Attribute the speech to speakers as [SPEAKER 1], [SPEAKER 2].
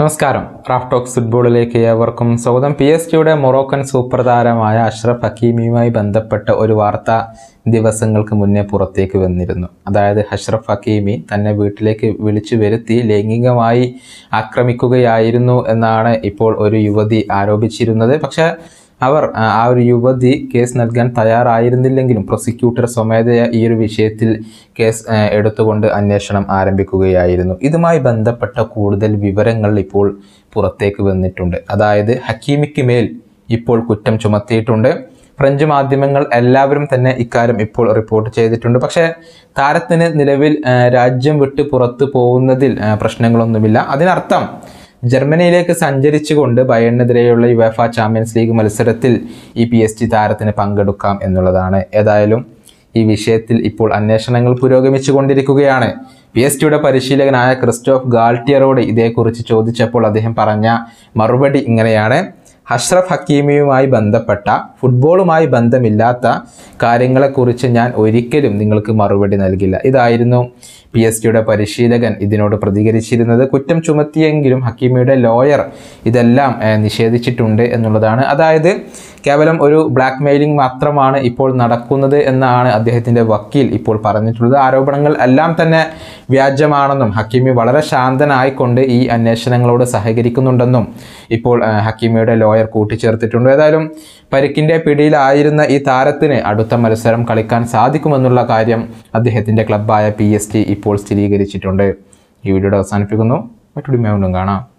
[SPEAKER 1] നമസ്കാരം Raf talks ഫുട്ബോളിലേക്ക് ഏവർക്കും സ്വാഗതം പി എസ് ടിയുടെ മൊറോക്കൻ സൂപ്പർ താരമായ അഷ്റഫ് ഹക്കീമിയുമായി ബന്ധപ്പെട്ട ഒരു വാർത്ത ദിവസങ്ങൾക്ക് മുന്നേ പുറത്തേക്ക് വന്നിരുന്നു അതായത് അഷ്റഫ് ഹക്കീമി തന്നെ വീട്ടിലേക്ക് വിളിച്ചു വരുത്തി ലൈംഗികമായി ആക്രമിക്കുകയായിരുന്നു എന്നാണ് ഇപ്പോൾ ഒരു യുവതി ആരോപിച്ചിരുന്നത് പക്ഷേ അവർ ആ ഒരു യുവതി കേസ് നൽകാൻ തയ്യാറായിരുന്നില്ലെങ്കിലും പ്രോസിക്യൂട്ടർ സ്വമേധയ ഈ ഒരു വിഷയത്തിൽ കേസ് എടുത്തുകൊണ്ട് അന്വേഷണം ആരംഭിക്കുകയായിരുന്നു ഇതുമായി ബന്ധപ്പെട്ട കൂടുതൽ വിവരങ്ങൾ ഇപ്പോൾ പുറത്തേക്ക് വന്നിട്ടുണ്ട് അതായത് ഹക്കീമിക്ക് മേൽ ഇപ്പോൾ കുറ്റം ചുമത്തിയിട്ടുണ്ട് ഫ്രഞ്ച് മാധ്യമങ്ങൾ എല്ലാവരും തന്നെ ഇക്കാര്യം ഇപ്പോൾ റിപ്പോർട്ട് ചെയ്തിട്ടുണ്ട് പക്ഷേ താരത്തിന് നിലവിൽ രാജ്യം വിട്ട് പുറത്ത് പോകുന്നതിൽ പ്രശ്നങ്ങളൊന്നുമില്ല അതിനർത്ഥം ജർമ്മനിയിലേക്ക് സഞ്ചരിച്ചുകൊണ്ട് ബയണിനെതിരെയുള്ള യുവേഫ ചാമ്പ്യൻസ് ലീഗ് മത്സരത്തിൽ ഈ പി എസ് ജി താരത്തിന് പങ്കെടുക്കാം എന്നുള്ളതാണ് ഏതായാലും ഈ വിഷയത്തിൽ ഇപ്പോൾ അന്വേഷണങ്ങൾ പുരോഗമിച്ചു കൊണ്ടിരിക്കുകയാണ് പി എസ് ടിയുടെ പരിശീലകനായ ക്രിസ്റ്റോഫ് ഗാൾട്ടിയറോട് ഇതേക്കുറിച്ച് ചോദിച്ചപ്പോൾ അദ്ദേഹം പറഞ്ഞ മറുപടി ഇങ്ങനെയാണ് അഷ്റഫ് ഹക്കീമിയുമായി ബന്ധപ്പെട്ട ഫുട്ബോളുമായി ബന്ധമില്ലാത്ത കാര്യങ്ങളെക്കുറിച്ച് ഞാൻ ഒരിക്കലും നിങ്ങൾക്ക് മറുപടി നൽകില്ല ഇതായിരുന്നു പി എസ് ടിയുടെ പരിശീലകൻ ഇതിനോട് പ്രതികരിച്ചിരുന്നത് കുറ്റം ചുമത്തിയെങ്കിലും ഹക്കീമിയുടെ ലോയർ ഇതെല്ലാം നിഷേധിച്ചിട്ടുണ്ട് എന്നുള്ളതാണ് അതായത് കേവലം ഒരു ബ്ലാക്ക് മെയിലിംഗ് മാത്രമാണ് ഇപ്പോൾ നടക്കുന്നത് എന്നാണ് അദ്ദേഹത്തിൻ്റെ വക്കീൽ ഇപ്പോൾ പറഞ്ഞിട്ടുള്ളത് ആരോപണങ്ങൾ എല്ലാം തന്നെ വ്യാജമാണെന്നും ഹക്കീമി വളരെ ശാന്തനായിക്കൊണ്ട് ഈ അന്വേഷണങ്ങളോട് സഹകരിക്കുന്നുണ്ടെന്നും ഇപ്പോൾ ഹക്കീമിയുടെ ലോയർ കൂട്ടിച്ചേർത്തിട്ടുണ്ട് ഏതായാലും പരിക്കിൻ്റെ പിടിയിലായിരുന്ന ഈ താരത്തിന് അടുത്ത മത്സരം കളിക്കാൻ സാധിക്കുമെന്നുള്ള കാര്യം അദ്ദേഹത്തിൻ്റെ ക്ലബ്ബായ പി ഇപ്പോൾ സ്ഥിരീകരിച്ചിട്ടുണ്ട് ഈ വീഡിയോ അവസാനിപ്പിക്കുന്നു മറ്റൊരു മേ കാണാം